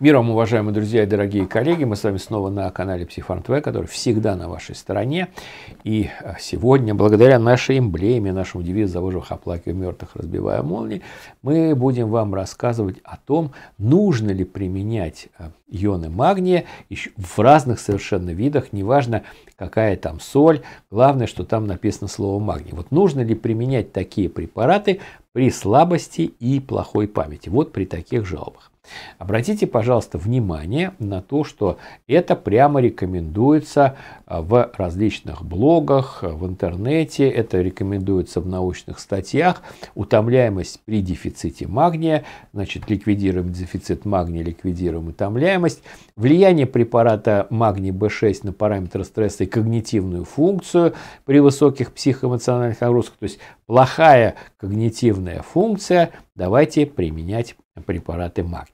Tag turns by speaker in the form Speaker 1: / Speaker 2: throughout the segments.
Speaker 1: Мир вам, уважаемые друзья и дорогие коллеги. Мы с вами снова на канале Псифарм ТВ, который всегда на вашей стороне. И а, сегодня, благодаря нашей эмблеме, нашему девизу «За выживых оплакивая мертвых, разбивая молнии», мы будем вам рассказывать о том, нужно ли применять а, ионы магния в разных совершенно видах, неважно, какая там соль, главное, что там написано слово магний. Вот нужно ли применять такие препараты при слабости и плохой памяти. Вот при таких жалобах. Обратите, пожалуйста, внимание на то, что это прямо рекомендуется а, в различных блогах, а, в интернете, это рекомендуется в научных статьях. Утомляемость при дефиците магния, значит, ликвидируем дефицит магния, ликвидируем утомляемость. Влияние препарата магний B6 на параметры стресса и когнитивную функцию при высоких психоэмоциональных нагрузках, то есть плохая когнитивная активная функция, давайте применять препараты магния.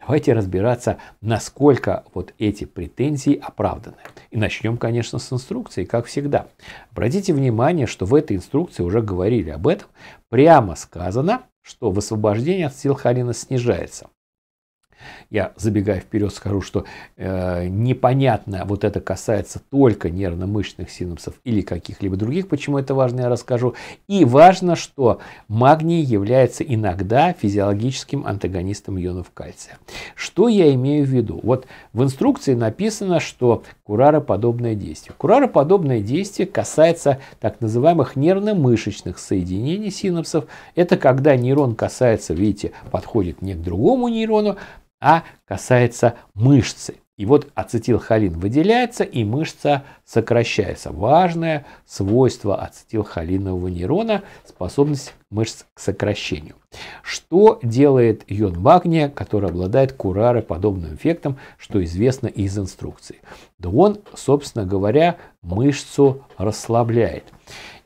Speaker 1: Давайте разбираться, насколько вот эти претензии оправданы. И начнем, конечно, с инструкции, как всегда. Обратите внимание, что в этой инструкции уже говорили об этом. Прямо сказано, что высвобождение от силхарина снижается. Я, забегая вперед, скажу, что э, непонятно, вот это касается только нервно-мышечных синапсов или каких-либо других, почему это важно, я расскажу. И важно, что магний является иногда физиологическим антагонистом ионов кальция. Что я имею в виду? Вот в инструкции написано, что курароподобное действие. Курароподобное действие касается так называемых нервно-мышечных соединений синапсов. Это когда нейрон касается, видите, подходит не к другому нейрону, а касается мышцы. И вот ацетилхолин выделяется, и мышца сокращается. Важное свойство ацетилхолинового нейрона – способность мышц к сокращению. Что делает ион магния, который обладает курары подобным эффектом, что известно из инструкции? Да он, собственно говоря, мышцу расслабляет.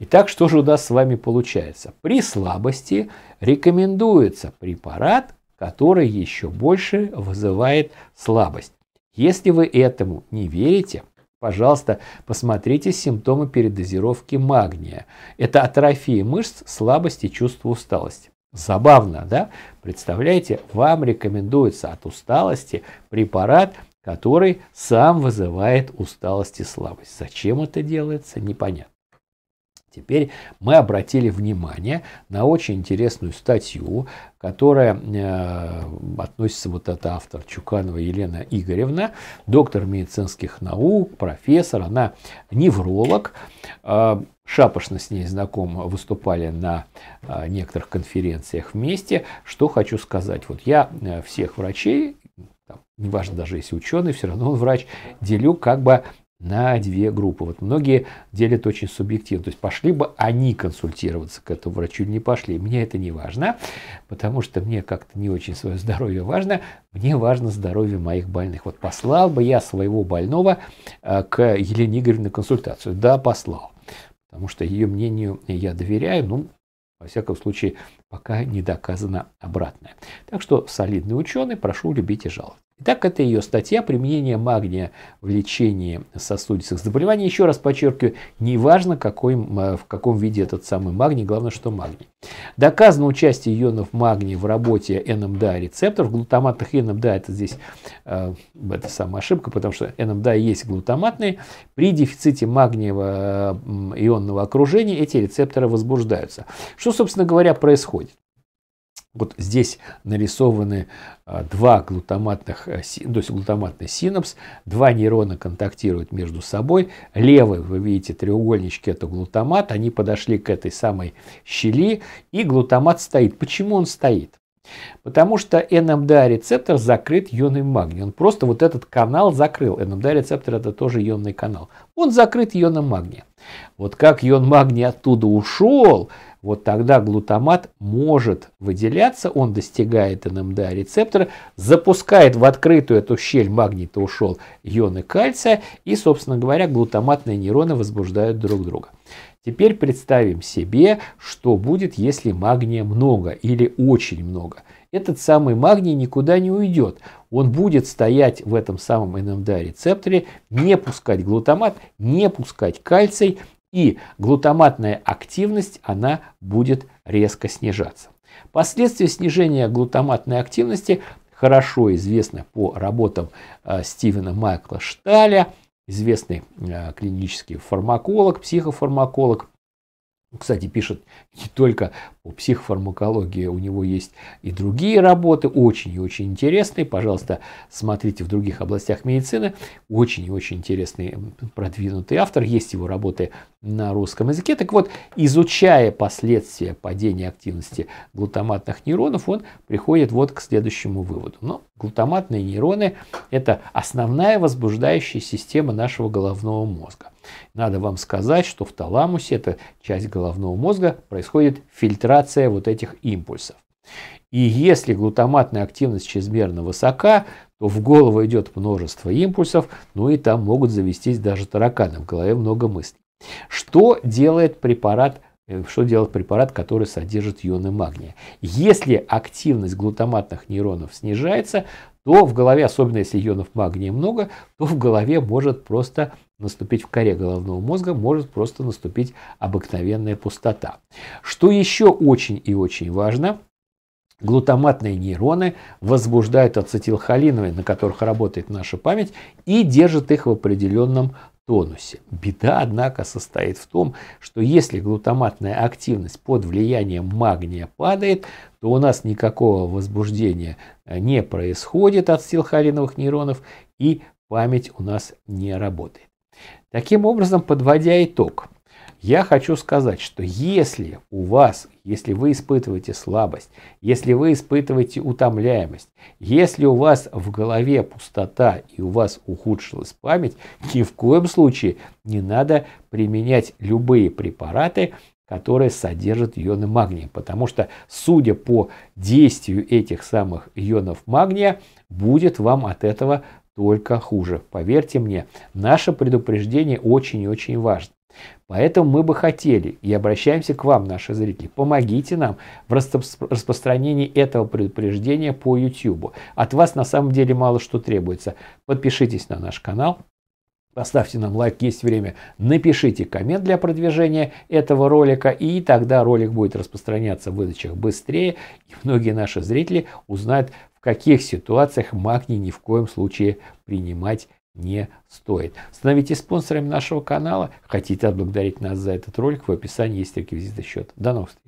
Speaker 1: Итак, что же у нас с вами получается? При слабости рекомендуется препарат, который еще больше вызывает слабость. Если вы этому не верите, пожалуйста, посмотрите симптомы передозировки магния. Это атрофия мышц, слабость и чувство усталости. Забавно, да? Представляете, вам рекомендуется от усталости препарат, который сам вызывает усталость и слабость. Зачем это делается, непонятно. Теперь мы обратили внимание на очень интересную статью, которая э, относится вот это автор Чуканова Елена Игоревна, доктор медицинских наук, профессор, она невролог. Э, шапошно с ней знаком, выступали на э, некоторых конференциях вместе. Что хочу сказать, вот я э, всех врачей, там, неважно даже если ученый, все равно он врач, делю как бы на две группы. Вот многие делят очень субъективно. То есть пошли бы они консультироваться к этому врачу или не пошли. Мне это не важно, потому что мне как-то не очень свое здоровье важно. Мне важно здоровье моих больных. Вот послал бы я своего больного э, к Елене Игоревне на консультацию. Да, послал. Потому что ее мнению я доверяю. Ну, во всяком случае, пока не доказано обратное. Так что солидный ученый, прошу любить и жаловать. Итак, это ее статья «Применение магния в лечении сосудистых заболеваний». Еще раз подчеркиваю, неважно, какой, э, в каком виде этот самый магний, главное, что магний. Доказано участие ионов магния в работе NMDA рецепторов. Глутаматных NMDA это здесь э, это самая ошибка, потому что NMDA есть глутаматные. При дефиците магниево-ионного э, окружения эти рецепторы возбуждаются. Что, собственно говоря, происходит? Вот здесь нарисованы а, два глутаматных, э, то есть глутаматный синапс, два нейрона контактируют между собой. Левый, вы видите, треугольнички это глутамат, они подошли к этой самой щели, и глутамат стоит. Почему он стоит? Потому что NMDA-рецептор закрыт ионным магнием. Он просто вот этот канал закрыл. NMDA-рецептор это тоже ионный канал. Он закрыт ионом магния. Вот как йон магний оттуда ушел, вот тогда глутамат может выделяться, он достигает НМДА эм рецептора, запускает в открытую эту щель магнита ушел ионы кальция, и, собственно говоря, глутаматные нейроны возбуждают друг друга. Теперь представим себе, что будет, если магния много или очень много – этот самый магний никуда не уйдет. Он будет стоять в этом самом НМДА-рецепторе, не пускать глутамат, не пускать кальций, и глутаматная активность, она будет резко снижаться. Последствия снижения глутаматной активности хорошо известны по работам э, Стивена Майкла Шталя, известный э, клинический фармаколог, психофармаколог, кстати, пишет не только по психофармакологии, у него есть и другие работы, очень и очень интересные. Пожалуйста, смотрите в других областях медицины. Очень и очень интересный продвинутый автор. Есть его работы на русском языке. Так вот, изучая последствия падения активности глутаматных нейронов, он приходит вот к следующему выводу. Но глутаматные нейроны – это основная возбуждающая система нашего головного мозга. Надо вам сказать, что в таламусе, это часть головного мозга, происходит фильтрация вот этих импульсов. И если глутаматная активность чрезмерно высока, то в голову идет множество импульсов, ну и там могут завестись даже тараканы, в голове много мыслей. Что делает препарат э, что делает препарат, который содержит ионы магния. Если активность глутаматных нейронов снижается, то в голове, особенно если ионов магния много, то в голове может просто наступить в коре головного мозга, может просто наступить обыкновенная пустота. Что еще очень и очень важно, глутаматные нейроны возбуждают ацетилхолиновые, на которых работает наша память, и держат их в определенном тонусе. Беда, однако, состоит в том, что если глутаматная активность под влиянием магния падает, то у нас никакого возбуждения э, не происходит от стилхалиновых нейронов и память у нас не работает. Таким образом, подводя итог – я хочу сказать, что если у вас, если вы испытываете слабость, если вы испытываете утомляемость, если у вас в голове пустота и у вас ухудшилась память, ни в коем случае не надо применять любые препараты, которые содержат ионы магния. Потому что, судя по действию этих самых ионов магния, будет вам от этого только хуже. Поверьте мне, наше предупреждение очень и очень важно. Поэтому мы бы хотели и обращаемся к вам, наши зрители, помогите нам в распространении этого предупреждения по YouTube. От вас на самом деле мало что требуется. Подпишитесь на наш канал, Поставьте нам лайк, есть время, напишите коммент для продвижения этого ролика, и тогда ролик будет распространяться в выдачах быстрее, и многие наши зрители узнают, в каких ситуациях магний ни в коем случае принимать не стоит. Становитесь спонсорами нашего канала. Хотите отблагодарить нас за этот ролик, в описании есть реквизиты счета. До новых встреч!